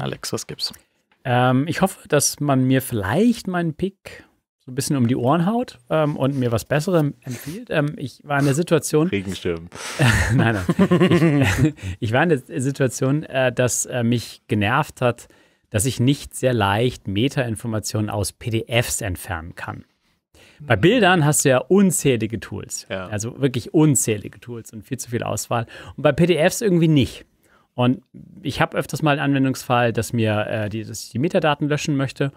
Alex, was gibt's? Ähm, ich hoffe, dass man mir vielleicht meinen Pick so ein bisschen um die Ohren haut ähm, und mir was Besseres empfiehlt. Ähm, ich war in der Situation. Regenschirm. Äh, nein, nein. Ich, ich, war in der Situation, äh, dass äh, mich genervt hat, dass ich nicht sehr leicht Metainformationen aus PDFs entfernen kann. Bei mhm. Bildern hast du ja unzählige Tools. Ja. Also wirklich unzählige Tools und viel zu viel Auswahl. Und bei PDFs irgendwie nicht. Und ich habe öfters mal einen Anwendungsfall, dass, mir, äh, die, dass ich die Metadaten löschen möchte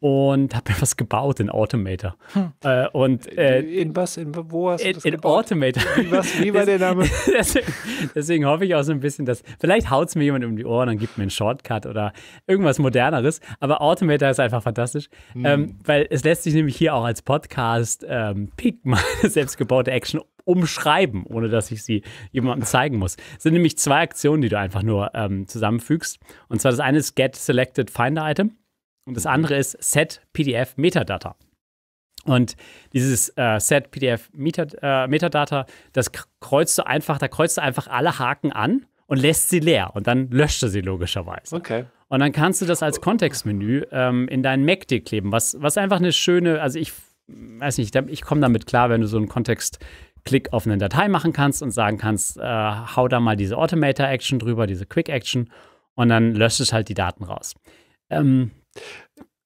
und habe mir was gebaut in Automator. Hm. Äh, und, äh, äh, in was? In wo hast du das In, in Automator. In was, wie war der Name? deswegen, deswegen, hoffe ich auch so ein bisschen, dass vielleicht haut es mir jemand um die Ohren und gibt mir einen Shortcut oder irgendwas Moderneres. Aber Automator ist einfach fantastisch, hm. ähm, weil es lässt sich nämlich hier auch als Podcast ähm, Pick meine selbstgebaute Action umschreiben, ohne dass ich sie jemandem zeigen muss. Es sind nämlich zwei Aktionen, die du einfach nur ähm, zusammenfügst. Und zwar das eine ist Get Selected Finder Item und das andere ist Set PDF Metadata. Und dieses äh, Set PDF Metadata, äh, Metadata, das kreuzt du einfach, da kreuzt du einfach alle Haken an und lässt sie leer und dann löscht du sie logischerweise. Okay. Und dann kannst du das als Kontextmenü ähm, in deinen Mac-Dick kleben, was, was einfach eine schöne, also ich weiß nicht, ich komme damit klar, wenn du so einen Kontext Klick auf eine Datei machen kannst und sagen kannst, äh, hau da mal diese Automator-Action drüber, diese Quick-Action und dann löscht es halt die Daten raus. Ähm,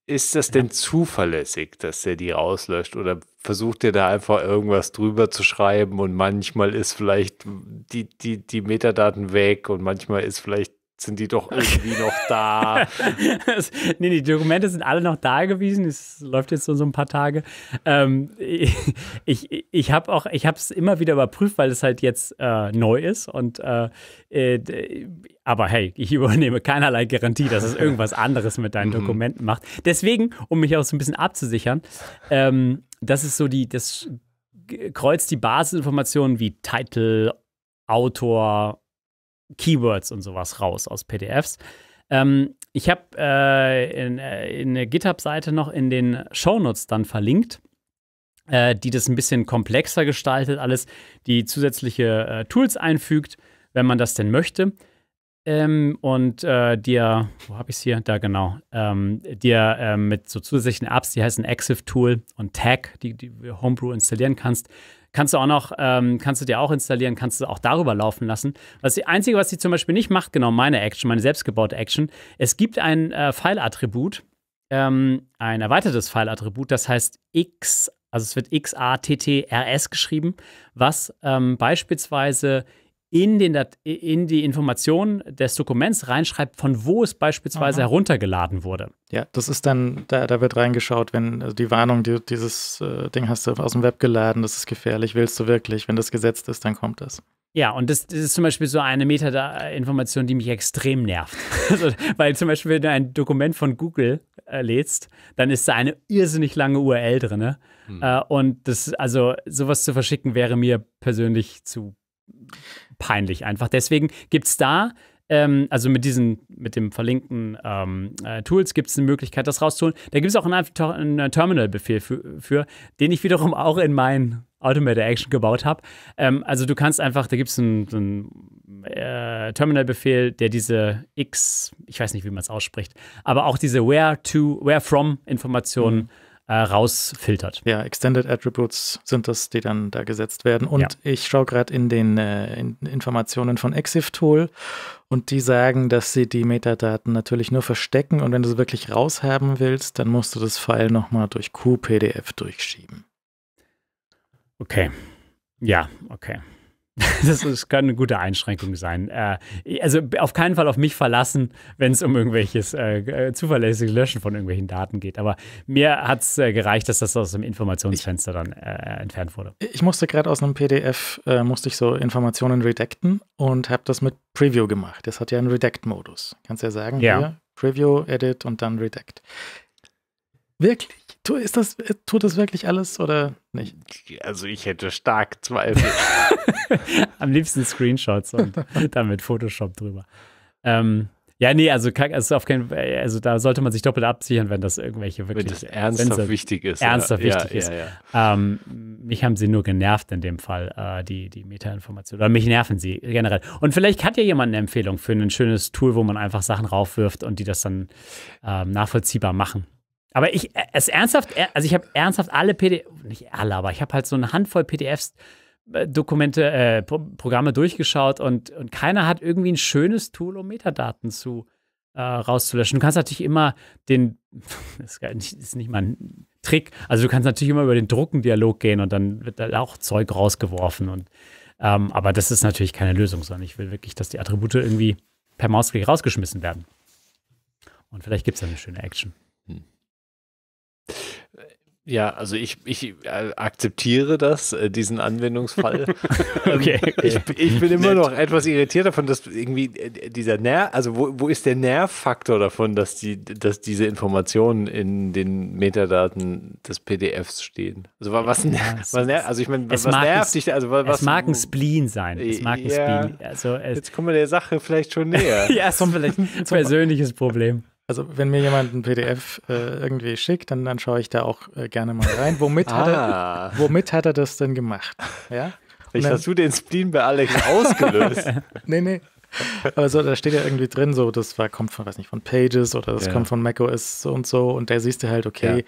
ist das denn ja. zuverlässig, dass der die rauslöscht oder versucht ihr da einfach irgendwas drüber zu schreiben und manchmal ist vielleicht die, die, die Metadaten weg und manchmal ist vielleicht sind die doch irgendwie noch da. nee, die Dokumente sind alle noch da gewesen. Es läuft jetzt so, so ein paar Tage. Ähm, ich ich habe auch, ich habe es immer wieder überprüft, weil es halt jetzt äh, neu ist. Und äh, äh, aber hey, ich übernehme keinerlei Garantie, dass es irgendwas anderes mit deinen mhm. Dokumenten macht. Deswegen, um mich auch so ein bisschen abzusichern, ähm, das ist so die, das kreuzt die Basisinformationen wie Titel, Autor, Keywords und sowas raus aus PDFs. Ähm, ich habe äh, in, äh, in eine GitHub-Seite noch in den Shownotes dann verlinkt äh, die das ein bisschen komplexer gestaltet, alles, die zusätzliche äh, Tools einfügt, wenn man das denn möchte. Ähm, und äh, dir, wo habe ich es hier? Da genau, ähm, dir äh, mit so zusätzlichen Apps, die heißen Exif Tool und Tag, die, die Homebrew installieren kannst, Kannst du auch noch, ähm, kannst du dir auch installieren, kannst du auch darüber laufen lassen. Was die einzige, was sie zum Beispiel nicht macht, genau meine Action, meine selbstgebaute Action, es gibt ein äh, File-Attribut, ähm, ein erweitertes File-Attribut, das heißt X, also es wird XATTRS geschrieben, was ähm, beispielsweise in, den, Dat in die Informationen des Dokuments reinschreibt, von wo es beispielsweise Aha. heruntergeladen wurde. Ja, das ist dann, da, da wird reingeschaut, wenn also die Warnung, die, dieses äh, Ding hast du aus dem Web geladen, das ist gefährlich, willst du wirklich, wenn das gesetzt ist, dann kommt das. Ja, und das, das, ist zum Beispiel so eine Metadateninformation, die mich extrem nervt. also, weil zum Beispiel, wenn du ein Dokument von Google äh, lädst, dann ist da eine irrsinnig lange URL drin. Ne? Hm. Äh, und das, also sowas zu verschicken, wäre mir persönlich zu peinlich einfach. Deswegen gibt es da, ähm, also mit diesen, mit dem verlinkten ähm, äh, Tools gibt es eine Möglichkeit, das rauszuholen. Da gibt es auch einen, einen äh, Terminal-Befehl für, für, den ich wiederum auch in meinen Automated Action gebaut habe. Ähm, also du kannst einfach, da gibt es einen, einen äh, Terminal-Befehl, der diese X, ich weiß nicht, wie man es ausspricht, aber auch diese Where to, Where from Informationen mhm äh, rausfiltert. Ja, Extended Attributes sind das, die dann da gesetzt werden. Und ja. ich schaue gerade in den äh, in Informationen von Exif-Tool und die sagen, dass sie die Metadaten natürlich nur verstecken und wenn du sie wirklich raushaben willst, dann musst du das File nochmal durch QPDF durchschieben. Okay. Ja, okay. Das, das kann eine gute Einschränkung sein. Äh, also auf keinen Fall auf mich verlassen, wenn es um irgendwelches äh, äh zuverlässiges Löschen von irgendwelchen Daten geht. Aber mir hat es äh, gereicht, dass das aus dem Informationsfenster dann äh, entfernt wurde. Ich musste gerade aus einem PDF, äh, musste ich so Informationen redacten und habe das mit Preview gemacht. Das hat ja einen Redact-Modus. Kannst ja sagen, ja. Hier, Preview, Edit und dann Redact. Wirklich ist das, äh, tut das wirklich alles oder nicht? Also ich hätte stark Zweifel. Am liebsten Screenshots und dann mit Photoshop drüber. Ähm, ja, nee, also, also, auf keinen, also da sollte man sich doppelt absichern, wenn das irgendwelche wirklich. Wenn das ernsthaft wenn wichtig ist. Ernsthaft ja, wichtig ja, ist. Ja, ähm, mich haben sie nur genervt in dem Fall, äh, die, die Meta-Information. Oder mich nerven sie generell. Und vielleicht hat ja jemand eine Empfehlung für ein schönes Tool, wo man einfach Sachen raufwirft und die das dann ähm, nachvollziehbar machen. Aber ich, äh, es ernsthaft, äh, also ich habe ernsthaft alle PDFs, nicht alle, aber ich habe halt so eine Handvoll PDFs, äh, Dokumente, äh, Programme durchgeschaut und, und keiner hat irgendwie ein schönes Tool, um Metadaten zu äh, rauszulöschen. Du kannst natürlich immer den, das ist nicht mal ein Trick, also du kannst natürlich immer über den Druckendialog gehen und dann wird da auch Zeug rausgeworfen und ähm, aber das ist natürlich keine Lösung, sondern ich will wirklich, dass die Attribute irgendwie per Mausklick rausgeschmissen werden. Und vielleicht gibt es da eine schöne Action. Hm. Ja, also ich, ich äh, akzeptiere das, äh, diesen Anwendungsfall. Ähm, okay. Ich, ich bin immer noch etwas irritiert davon, dass irgendwie äh, dieser Nerv, also wo, wo ist der Nervfaktor davon, dass, die, dass diese Informationen in den Metadaten des PDFs stehen? Also was, nervt? was nervt, also ich meine, was nervt dich? Also was, es mag ein Spleen sein. Es mag ein ja, Spleen. Also es, jetzt kommen wir der Sache vielleicht schon näher. ja, es kommt vielleicht ein persönliches Problem. Also wenn mir jemand ein PDF äh, irgendwie schickt, dann, dann schaue ich da auch äh, gerne mal rein. Womit, ah. hat er, ah. womit hat er das denn gemacht? Ja? Ich hast du den Spleen bei Alex ausgelöst. nee, nee. Aber so, da steht ja irgendwie drin, so, das war, kommt von, weiß nicht, von Pages oder das ja. kommt von macOS so und so. Und da siehst du halt, okay, ja.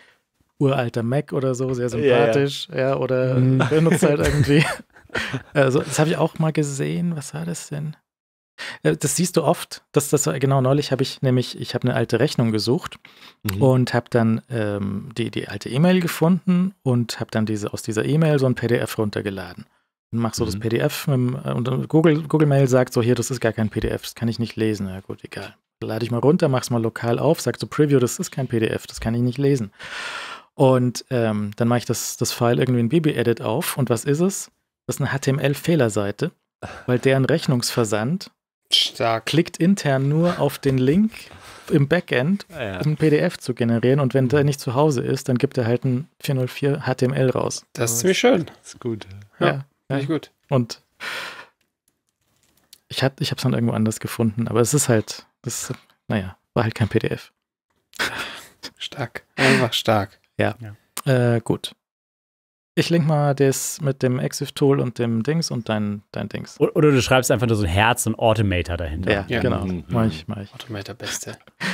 uralter Mac oder so, sehr sympathisch, ja, ja. oder mhm. benutzt halt irgendwie. also, das habe ich auch mal gesehen. Was war das denn? Äh, das siehst du oft, dass das äh, genau neulich habe ich nämlich, ich habe eine alte Rechnung gesucht mhm. und habe dann ähm, die, die alte E-Mail gefunden und habe dann diese aus dieser E-Mail so ein PDF runtergeladen. Mhm. Äh, und mach so mhm. das PDF dem, und Google, Google Mail sagt so, hier, das ist gar kein PDF, das kann ich nicht lesen. Ja gut, egal. Lade ich mal runter, mach's mal lokal auf, sag so Preview, das ist kein PDF, das kann ich nicht lesen. Und ähm, dann mache ich das, das File irgendwie in BB-Edit auf und was ist es? Das ist eine HTML-Fehlerseite, weil deren Rechnungsversand Stark. Klickt intern nur auf den Link im Backend, ah, ja. um ein PDF zu generieren. Und wenn der nicht zu Hause ist, dann gibt er halt ein 404 HTML raus. Das ist oh, ziemlich schön. Das ist gut. Ja, ja. Ich gut. Und ich, habe es dann irgendwo anders gefunden, aber es ist halt, das, naja, war halt kein PDF. Stark. Einfach stark. Ja. ja. Äh, gut. Ich link mal das mit dem Exif-Tool und dem Dings und dein, dein Dings. Oder du schreibst einfach nur so ein Herz und Automator dahinter. Ja, ja. genau. Mhm. Mach ich, mach ich. Automator Beste.